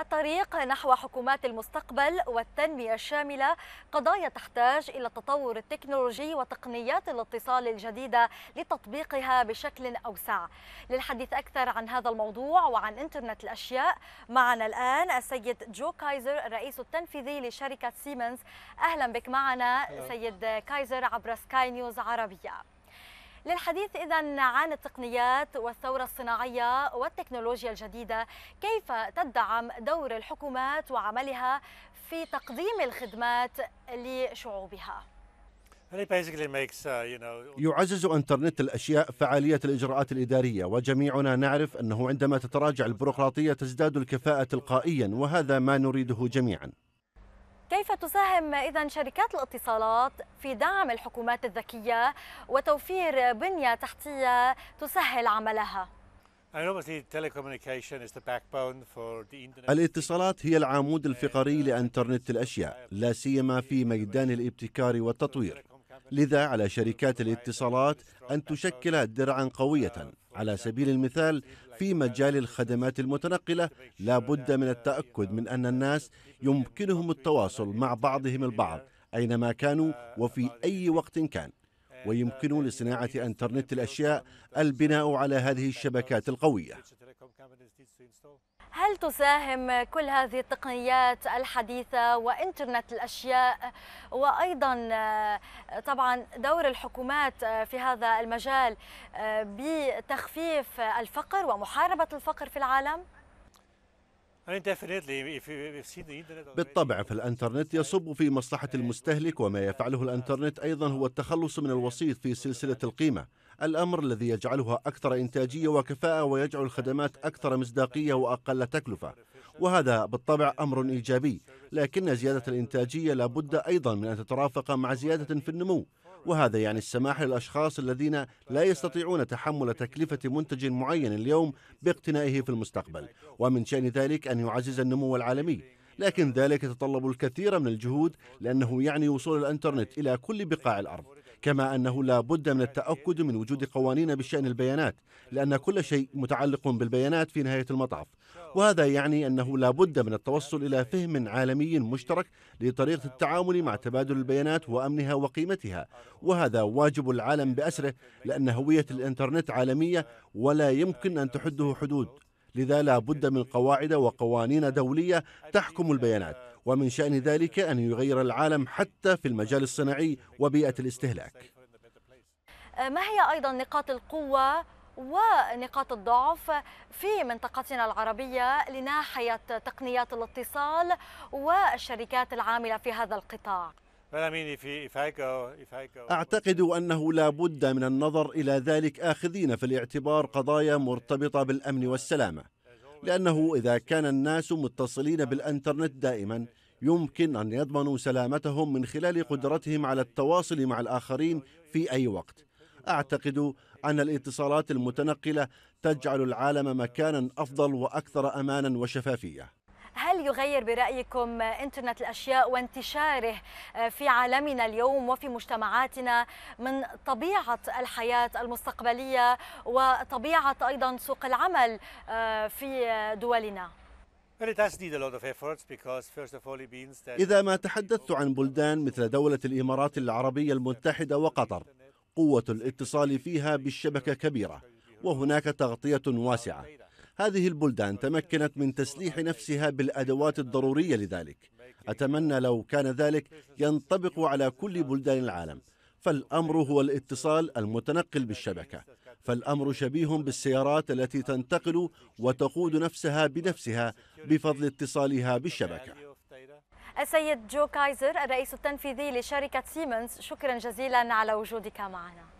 الطريق نحو حكومات المستقبل والتنمية الشاملة قضايا تحتاج إلى التطور التكنولوجي وتقنيات الاتصال الجديدة لتطبيقها بشكل أوسع للحديث أكثر عن هذا الموضوع وعن إنترنت الأشياء معنا الآن السيد جو كايزر الرئيس التنفيذي لشركة سيمنز أهلا بك معنا سيد كايزر عبر سكاي نيوز عربية للحديث إذا عن التقنيات والثورة الصناعية والتكنولوجيا الجديدة كيف تدعم دور الحكومات وعملها في تقديم الخدمات لشعوبها؟ uh, يعزز انترنت الاشياء فعاليه الاجراءات الاداريه وجميعنا نعرف انه عندما تتراجع البيروقراطيه تزداد الكفاءه تلقائيا وهذا ما نريده جميعا كيف تساهم إذا شركات الاتصالات في دعم الحكومات الذكية وتوفير بنية تحتية تسهل عملها؟ الاتصالات هي العمود الفقري لانترنت الاشياء لا سيما في ميدان الابتكار والتطوير لذا على شركات الاتصالات ان تشكل درعا قويه على سبيل المثال في مجال الخدمات المتنقلة لا بد من التأكد من أن الناس يمكنهم التواصل مع بعضهم البعض أينما كانوا وفي أي وقت كان ويمكن لصناعة أنترنت الأشياء البناء على هذه الشبكات القوية هل تساهم كل هذه التقنيات الحديثة وإنترنت الأشياء وأيضا طبعا دور الحكومات في هذا المجال بتخفيف الفقر ومحاربة الفقر في العالم؟ بالطبع فالانترنت يصب في مصلحة المستهلك وما يفعله الانترنت أيضا هو التخلص من الوسيط في سلسلة القيمة الأمر الذي يجعلها أكثر إنتاجية وكفاءة ويجعل الخدمات أكثر مصداقية وأقل تكلفة وهذا بالطبع أمر إيجابي لكن زيادة الإنتاجية لابد أيضا من أن تترافق مع زيادة في النمو وهذا يعني السماح للأشخاص الذين لا يستطيعون تحمل تكلفة منتج معين اليوم باقتنائه في المستقبل ومن شأن ذلك أن يعزز النمو العالمي لكن ذلك يتطلب الكثير من الجهود لأنه يعني وصول الإنترنت إلى كل بقاع الأرض كما أنه لا بد من التأكد من وجود قوانين بشأن البيانات لأن كل شيء متعلق بالبيانات في نهاية المطاف وهذا يعني أنه لا بد من التوصل إلى فهم عالمي مشترك لطريقة التعامل مع تبادل البيانات وأمنها وقيمتها وهذا واجب العالم بأسره لأن هوية الإنترنت عالمية ولا يمكن أن تحده حدود لذا لا بد من قواعد وقوانين دولية تحكم البيانات ومن شأن ذلك أن يغير العالم حتى في المجال الصناعي وبيئة الاستهلاك أه، ما هي أيضا نقاط القوة ونقاط الضعف في منطقتنا العربية لناحية تقنيات الاتصال والشركات العاملة في هذا القطاع أعتقد أنه لا بد من النظر إلى ذلك آخذين في الاعتبار قضايا مرتبطة بالأمن والسلامة لأنه إذا كان الناس متصلين بالأنترنت دائما يمكن أن يضمنوا سلامتهم من خلال قدرتهم على التواصل مع الآخرين في أي وقت أعتقد أن الاتصالات المتنقلة تجعل العالم مكانا أفضل وأكثر أمانا وشفافية هل يغير برأيكم إنترنت الأشياء وانتشاره آه، في عالمنا اليوم وفي مجتمعاتنا من طبيعة الحياة المستقبلية وطبيعة أيضا سوق العمل آه، في دولنا؟ إذا ما تحدثت عن بلدان مثل دولة الإمارات العربية المتحدة وقطر قوة الاتصال فيها بالشبكة كبيرة وهناك تغطية واسعة هذه البلدان تمكنت من تسليح نفسها بالادوات الضروريه لذلك اتمنى لو كان ذلك ينطبق على كل بلدان العالم فالامر هو الاتصال المتنقل بالشبكه فالامر شبيه بالسيارات التي تنتقل وتقود نفسها بنفسها بفضل اتصالها بالشبكه السيد جو كايزر الرئيس التنفيذي لشركه سيمنز شكرا جزيلا على وجودك معنا